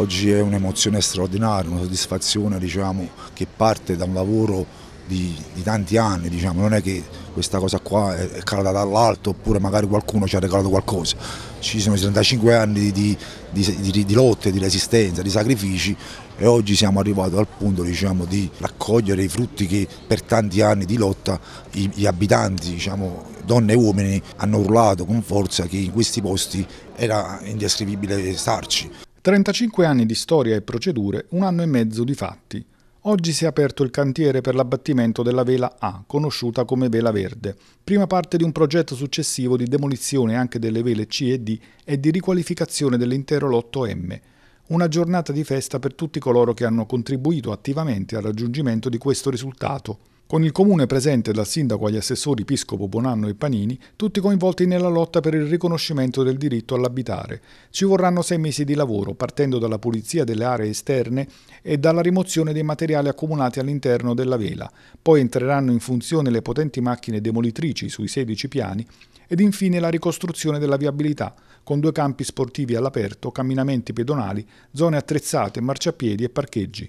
Oggi è un'emozione straordinaria, una soddisfazione diciamo, che parte da un lavoro di, di tanti anni, diciamo. non è che questa cosa qua è, calata dall'alto oppure magari qualcuno ci ha regalato qualcosa, ci sono 35 anni di, di, di lotte, di resistenza, di sacrifici e oggi siamo arrivati al punto diciamo, di raccogliere i frutti che per tanti anni di lotta gli abitanti, diciamo, donne e uomini, hanno urlato con forza che in questi posti era indescrivibile starci. 35 anni di storia e procedure, un anno e mezzo di fatti. Oggi si è aperto il cantiere per l'abbattimento della vela A, conosciuta come vela verde, prima parte di un progetto successivo di demolizione anche delle vele C e D e di riqualificazione dell'intero lotto M. Una giornata di festa per tutti coloro che hanno contribuito attivamente al raggiungimento di questo risultato con il comune presente dal sindaco agli assessori Piscopo, Bonanno e Panini, tutti coinvolti nella lotta per il riconoscimento del diritto all'abitare. Ci vorranno sei mesi di lavoro, partendo dalla pulizia delle aree esterne e dalla rimozione dei materiali accumulati all'interno della vela. Poi entreranno in funzione le potenti macchine demolitrici sui 16 piani ed infine la ricostruzione della viabilità, con due campi sportivi all'aperto, camminamenti pedonali, zone attrezzate, marciapiedi e parcheggi.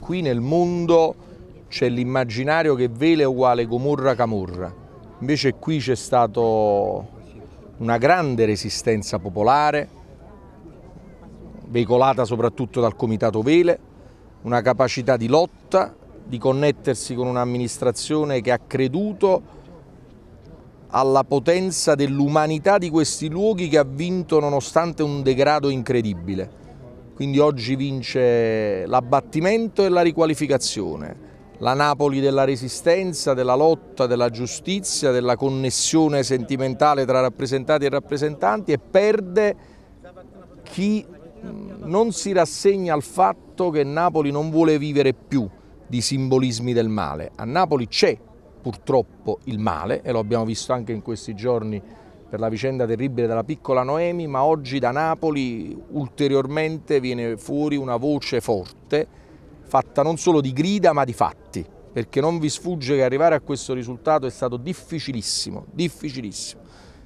Qui nel mondo c'è l'immaginario che Vele è uguale Gomorra Camorra, invece qui c'è stata una grande resistenza popolare, veicolata soprattutto dal Comitato Vele, una capacità di lotta, di connettersi con un'amministrazione che ha creduto alla potenza dell'umanità di questi luoghi che ha vinto nonostante un degrado incredibile. Quindi oggi vince l'abbattimento e la riqualificazione, la Napoli della resistenza, della lotta, della giustizia, della connessione sentimentale tra rappresentati e rappresentanti e perde chi non si rassegna al fatto che Napoli non vuole vivere più di simbolismi del male. A Napoli c'è purtroppo il male e lo abbiamo visto anche in questi giorni per la vicenda terribile della piccola Noemi, ma oggi da Napoli ulteriormente viene fuori una voce forte fatta non solo di grida ma di fatti, perché non vi sfugge che arrivare a questo risultato è stato difficilissimo, difficilissimo,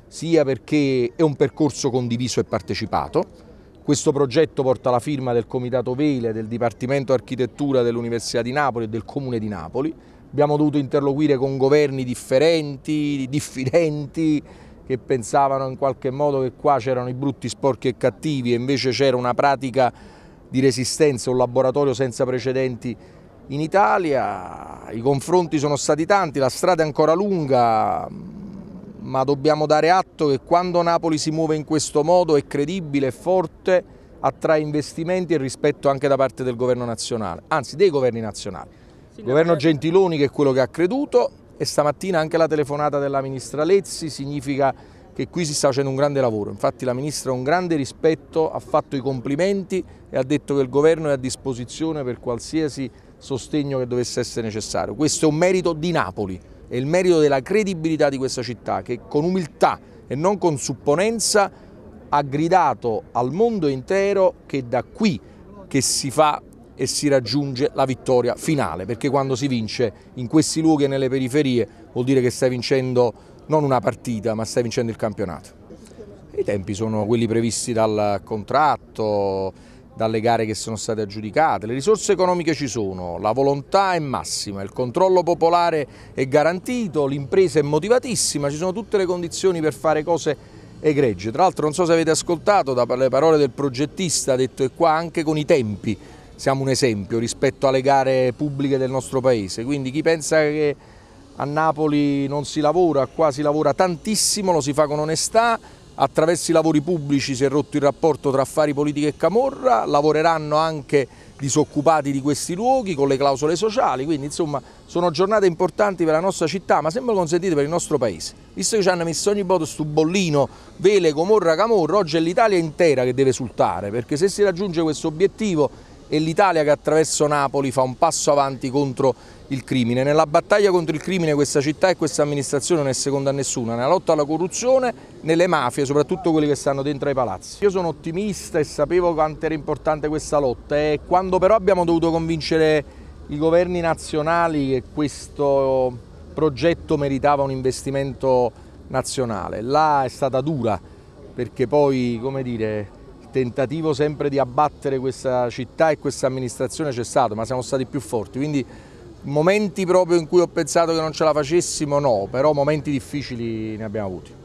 sia perché è un percorso condiviso e partecipato, questo progetto porta la firma del Comitato Vele, del Dipartimento Architettura dell'Università di Napoli e del Comune di Napoli. Abbiamo dovuto interloquire con governi differenti, diffidenti, che pensavano in qualche modo che qua c'erano i brutti, sporchi e cattivi e invece c'era una pratica di resistenza, un laboratorio senza precedenti in Italia, i confronti sono stati tanti, la strada è ancora lunga, ma dobbiamo dare atto che quando Napoli si muove in questo modo è credibile, è forte, attrae investimenti e rispetto anche da parte del governo nazionale, anzi dei governi nazionali. Il governo certo. Gentiloni che è quello che ha creduto e stamattina anche la telefonata della ministra Lezzi significa che qui si sta facendo un grande lavoro. Infatti la Ministra ha un grande rispetto, ha fatto i complimenti e ha detto che il Governo è a disposizione per qualsiasi sostegno che dovesse essere necessario. Questo è un merito di Napoli, è il merito della credibilità di questa città che con umiltà e non con supponenza ha gridato al mondo intero che da qui che si fa e si raggiunge la vittoria finale, perché quando si vince in questi luoghi e nelle periferie vuol dire che stai vincendo non una partita, ma stai vincendo il campionato. I tempi sono quelli previsti dal contratto, dalle gare che sono state aggiudicate, le risorse economiche ci sono, la volontà è massima, il controllo popolare è garantito, l'impresa è motivatissima, ci sono tutte le condizioni per fare cose egregie. Tra l'altro non so se avete ascoltato dalle parole del progettista, detto che qua anche con i tempi, siamo un esempio rispetto alle gare pubbliche del nostro paese, quindi chi pensa che a Napoli non si lavora, qua si lavora tantissimo, lo si fa con onestà, attraverso i lavori pubblici si è rotto il rapporto tra affari politica e camorra, lavoreranno anche disoccupati di questi luoghi con le clausole sociali, quindi insomma sono giornate importanti per la nostra città, ma sempre consentite per il nostro paese. Visto che ci hanno messo ogni voto stu bollino, vele, comorra, camorra, oggi è l'Italia intera che deve esultare, perché se si raggiunge questo obiettivo e l'Italia che attraverso Napoli fa un passo avanti contro il crimine. Nella battaglia contro il crimine questa città e questa amministrazione non è seconda a nessuna, nella lotta alla corruzione, nelle mafie, soprattutto quelle che stanno dentro ai palazzi. Io sono ottimista e sapevo quanto era importante questa lotta e eh. quando però abbiamo dovuto convincere i governi nazionali che questo progetto meritava un investimento nazionale, là è stata dura perché poi, come dire, tentativo sempre di abbattere questa città e questa amministrazione c'è stato, ma siamo stati più forti, quindi momenti proprio in cui ho pensato che non ce la facessimo no, però momenti difficili ne abbiamo avuti.